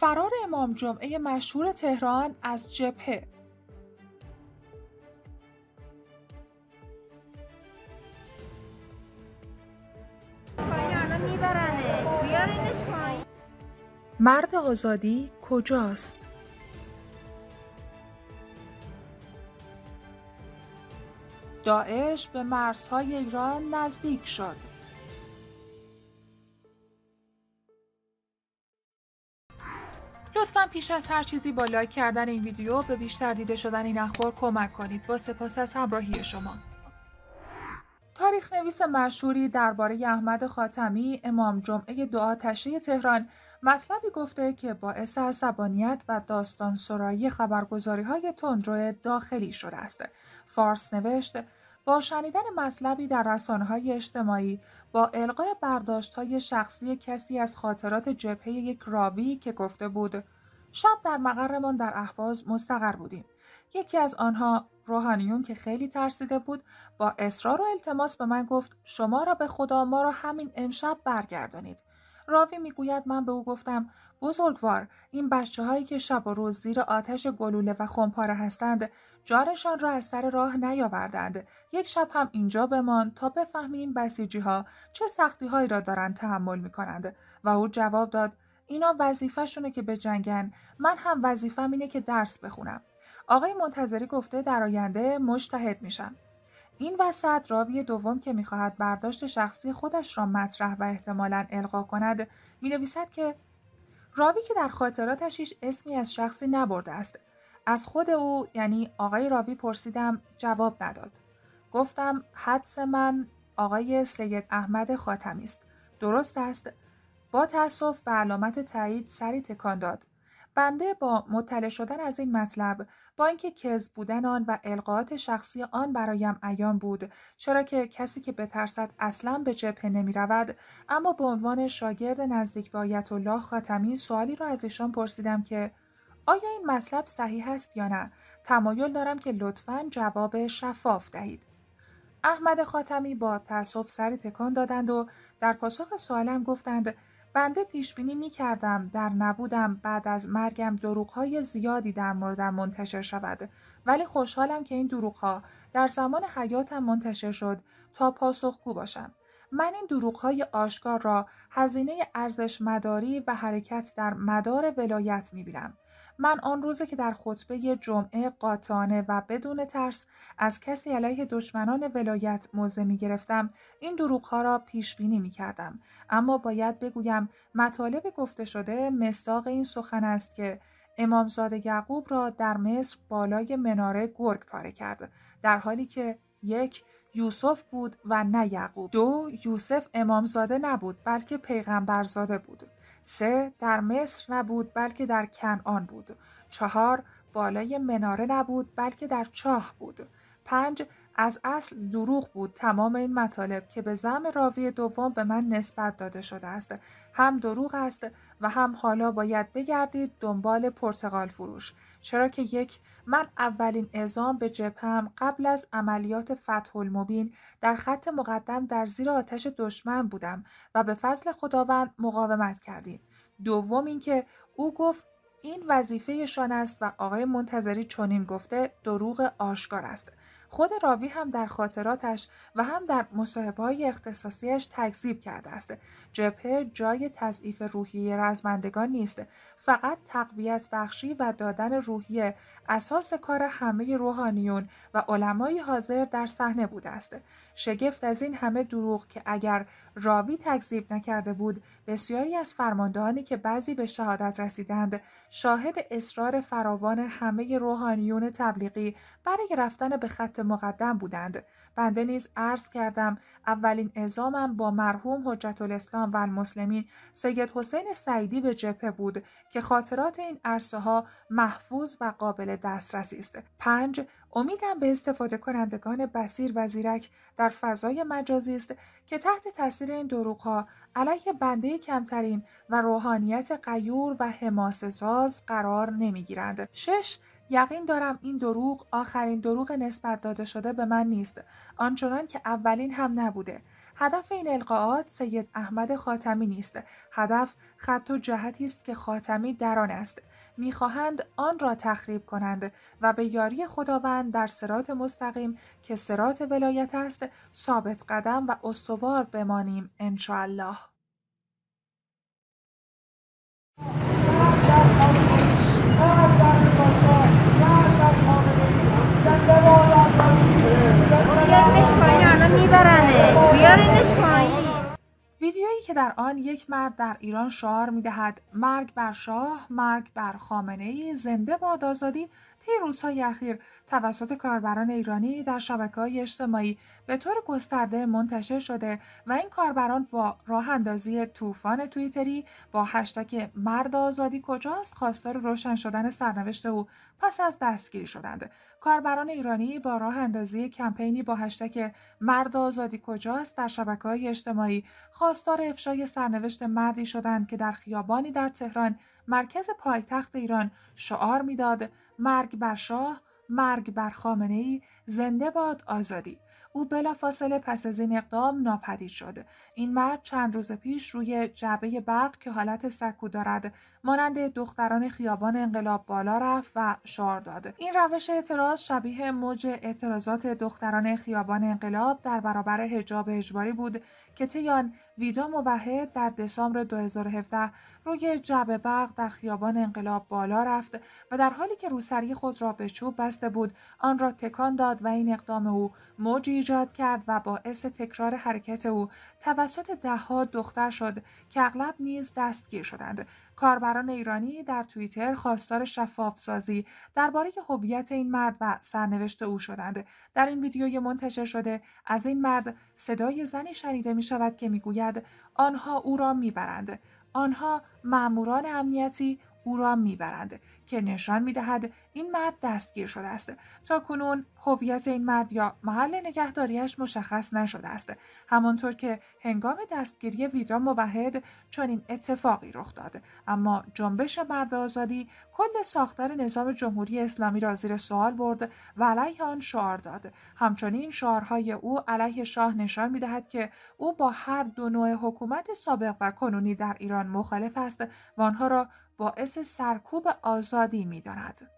فرار امام جمعه مشهور تهران از جبهه مرد آزادی کجاست؟ داعش به مرزهای ایران نزدیک شد. لطفا پیش از هر چیزی با لایک کردن این ویدیو به بیشتر دیده شدن این اخبار کمک کنید با سپاس از همراهی شما تاریخ نویس مشهوری درباره احمد خاتمی امام جمعه دعا تشه تهران مطلبی گفته که باعث عصبانیت و داستان سرایی خبرگزاری های تندرو داخلی شده است. فارس نوشت با شنیدن مطلبی در رسانه های اجتماعی با القای برداشت های شخصی کسی از خاطرات جبهه یک راوی که گفته بود شب در مقرمان در احواز مستقر بودیم. یکی از آنها روحانیون که خیلی ترسیده بود با اصرار و التماس به من گفت شما را به خدا ما را همین امشب برگردانید. راوی میگوید من به او گفتم بزرگوار این بچه هایی که شب و روز زیر آتش گلوله و خمپاره هستند جارشان را از سر راه نیاوردند یک شب هم اینجا بمان تا بفهمیم این بسیجی ها چه سختی هایی را دارند تحمل می کنند و او جواب داد اینا وظیفهشونه که بجنگن من هم وظیفم اینه که درس بخونم آقای منتظری گفته در آینده مشتهد میشم این وسط راوی دوم که میخواهد برداشت شخصی خودش را مطرح و احتمالا القا کند می نویسد که راوی که در خاطراتش هیچ اسمی از شخصی نبرده است از خود او یعنی آقای راوی پرسیدم جواب نداد گفتم حدس من آقای سید احمد خاتمی است درست است با تاسف به علامت تایید سری تکان داد بنده با مطلع شدن از این مطلب با اینکه کز بودن آن و القاعات شخصی آن برایم عیان بود چرا که کسی که بترسد اصلا به جبهه نمی رود اما به عنوان شاگرد نزدیک به آیت الله خاتمی سوالی را از ایشان پرسیدم که آیا این مطلب صحیح است یا نه تمایل دارم که لطفا جواب شفاف دهید احمد خاتمی با تاسف سری تکان دادند و در پاسخ سوالم گفتند بنده پیش بینی می کردم در نبودم بعد از مرگم دروغ های زیادی در موردم منتشر شود ولی خوشحالم که این دروغ ها در زمان حیاتم منتشر شد تا پاسخگو باشم من این دروغ های آشکار را هزینه ارزش مداری و حرکت در مدار ولایت می من آن روزه که در خطبه جمعه قاطعانه و بدون ترس از کسی علیه دشمنان ولایت موضع می گرفتم این دروغها را پیش بینی می کردم اما باید بگویم مطالب گفته شده مساق این سخن است که امامزاده یعقوب را در مصر بالای مناره گرگ پاره کرد در حالی که یک یوسف بود و نه یعقوب دو یوسف امامزاده نبود بلکه پیغمبرزاده بود سه در مصر نبود بلکه در کنعان بود. چهار بالای مناره نبود بلکه در چاه بود. پنج از اصل دروغ بود تمام این مطالب که به زم راوی دوم به من نسبت داده شده است هم دروغ است و هم حالا باید بگردید دنبال پرتغال فروش چرا که یک من اولین اعزام به هم قبل از عملیات فتح المبین در خط مقدم در زیر آتش دشمن بودم و به فضل خداوند مقاومت کردیم دوم اینکه او گفت این وظیفه شان است و آقای منتظری چنین گفته دروغ آشکار است خود راوی هم در خاطراتش و هم در مصاحبه های اختصاصیش تکذیب کرده است جبهه جای تضعیف روحیه رزمندگان نیست فقط تقویت بخشی و دادن روحیه اساس کار همه روحانیون و علمای حاضر در صحنه بوده است شگفت از این همه دروغ که اگر راوی تکذیب نکرده بود بسیاری از فرماندهانی که بعضی به شهادت رسیدند شاهد اصرار فراوان همه روحانیون تبلیغی برای رفتن به خط مقدم بودند بنده نیز عرض کردم اولین اعزامم با مرحوم حجت الاسلام و المسلمین سید حسین سعیدی به جبهه بود که خاطرات این عرصه ها محفوظ و قابل دسترسی است پنج امیدم به استفاده کنندگان بسیر و زیرک در فضای مجازی است که تحت تاثیر این دروغها علیه بنده کمترین و روحانیت قیور و حماسه ساز قرار نمیگیرند. شش یقین دارم این دروغ آخرین دروغ نسبت داده شده به من نیست آنچنان که اولین هم نبوده هدف این القاعات سید احمد خاتمی نیست هدف خط و جهتی است که خاتمی در آن است میخواهند آن را تخریب کنند و به یاری خداوند در سرات مستقیم که سرات ولایت است ثابت قدم و استوار بمانیم انشاالله ویدیویی که در آن یک مرد در ایران شعار میدهد مرگ بر شاه، مرگ بر خامنه ای، زنده باد آزادی طی روزهای اخیر توسط کاربران ایرانی در شبکه های اجتماعی به طور گسترده منتشر شده و این کاربران با راه اندازی طوفان توییتری با هشتک مرد آزادی کجاست خواستار روشن شدن سرنوشت او پس از دستگیری شدند کاربران ایرانی با راه اندازی کمپینی با هشتک مرد آزادی کجاست در شبکه های اجتماعی خواستار افشای سرنوشت مردی شدند که در خیابانی در تهران مرکز پایتخت ایران شعار میداد مرگ بر شاه مرگ بر خامنه ای زنده باد آزادی او بلافاصله پس از این اقدام ناپدید شد این مرد چند روز پیش روی جعبه برق که حالت سکو دارد مانند دختران خیابان انقلاب بالا رفت و شعار داد این روش اعتراض شبیه موج اعتراضات دختران خیابان انقلاب در برابر حجاب اجباری بود که تیان ویدا موحد در دسامبر 2017 روی جبه برق در خیابان انقلاب بالا رفت و در حالی که روسری خود را به چوب بسته بود آن را تکان داد و این اقدام او موج ایجاد کرد و باعث تکرار حرکت او توسط دهها دختر شد که اغلب نیز دستگیر شدند کاربران ایرانی در توییتر خواستار شفافسازی درباره هویت این مرد و سرنوشت او شدند در این ویدیوی منتشر شده از این مرد صدای زنی شنیده می شود که میگوید آنها او را میبرند آنها معموران امنیتی او را میبرند که نشان میدهد این مرد دستگیر شده است تا کنون هویت این مرد یا محل نگهداریش مشخص نشده است همانطور که هنگام دستگیری ویدا موحد چنین اتفاقی رخ داد اما جنبش مرد آزادی کل ساختار نظام جمهوری اسلامی را زیر سوال برد و علیه آن شعار داد همچنین شعارهای او علیه شاه نشان میدهد که او با هر دو نوع حکومت سابق و کنونی در ایران مخالف است و آنها را باعث سرکوب آزادی می داند.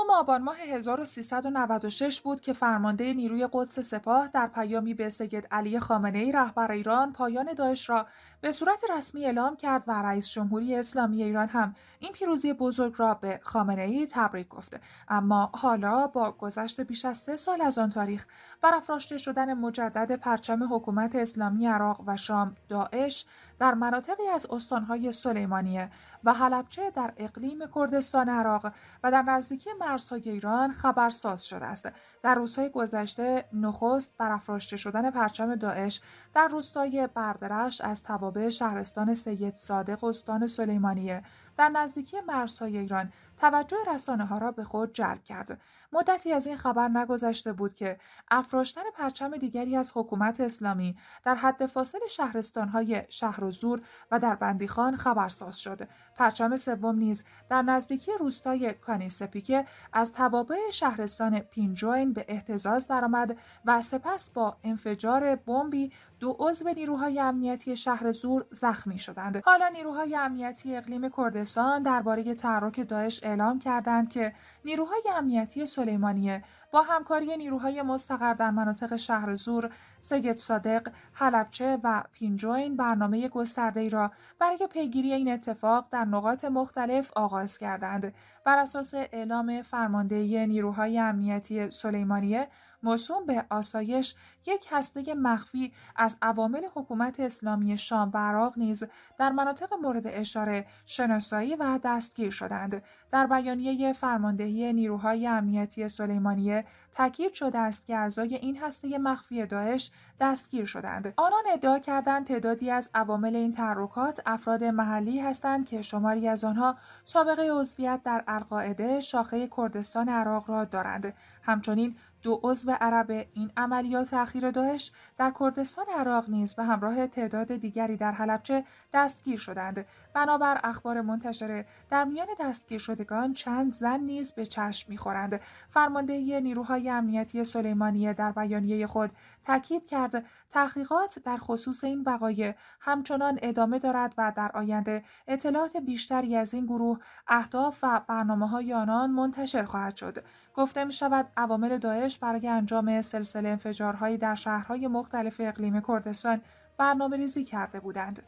و مابان ماه 1396 بود که فرمانده نیروی قدس سپاه در پیامی به سید علی خامنه ای رهبر ایران پایان داعش را به صورت رسمی اعلام کرد و رئیس جمهوری اسلامی ایران هم این پیروزی بزرگ را به خامنه ای تبریک گفته اما حالا با گذشت بیش از سه سال از آن تاریخ برافراشته شدن مجدد پرچم حکومت اسلامی عراق و شام داعش در مناطقی از استانهای سلیمانیه و حلبچه در اقلیم کردستان عراق و در نزدیکی مرزهای ایران خبرساز شده است در روزهای گذشته نخست برافراشته شدن پرچم داعش در روستای بردرش از توابع شهرستان سید صادق استان سلیمانیه در نزدیکی مرزهای ایران توجه رسانه ها را به خود جلب کرد مدتی از این خبر نگذشته بود که افراشتن پرچم دیگری از حکومت اسلامی در حد فاصل شهرستانهای شهر و زور و در بندیخان خبرساز شد. پرچم سوم نیز در نزدیکی روستای کانیسپیکه از توابع شهرستان پینجوین به احتزاز درآمد و سپس با انفجار بمبی دو عضو نیروهای امنیتی شهر زور زخمی شدند حالا نیروهای امنیتی اقلیم کردستان درباره تحرک داعش اعلام کردند که نیروهای امنیتی سلیمانیه با همکاری نیروهای مستقر در مناطق شهر زور، سید صادق، حلبچه و پینجوین برنامه ای را برای پیگیری این اتفاق در نقاط مختلف آغاز کردند. بر اساس اعلام فرماندهی نیروهای امنیتی سلیمانیه موسوم به آسایش یک هسته مخفی از عوامل حکومت اسلامی شام و عراق نیز در مناطق مورد اشاره شناسایی و دستگیر شدند در بیانیه فرماندهی نیروهای امنیتی سلیمانیه تاکید شده است که اعضای این هسته مخفی داعش دستگیر شدند آنان ادعا کردند تعدادی از عوامل این تحرکات افراد محلی هستند که شماری از آنها سابقه عضویت در القاعده شاخه کردستان عراق را دارند همچنین دو عضو عرب این عملیات اخیر داعش در کردستان عراق نیز به همراه تعداد دیگری در حلبچه دستگیر شدند بنابر اخبار منتشره در میان دستگیر شدگان چند زن نیز به چشم میخورند فرمانده نیروهای امنیتی سلیمانیه در بیانیه خود تاکید کرد تحقیقات در خصوص این وقایع همچنان ادامه دارد و در آینده اطلاعات بیشتری از این گروه اهداف و برنامه های آنان منتشر خواهد شد گفته می شود عوامل داعش برای انجام سلسله انفجارهایی در شهرهای مختلف اقلیم کردستان برنامه ریزی کرده بودند.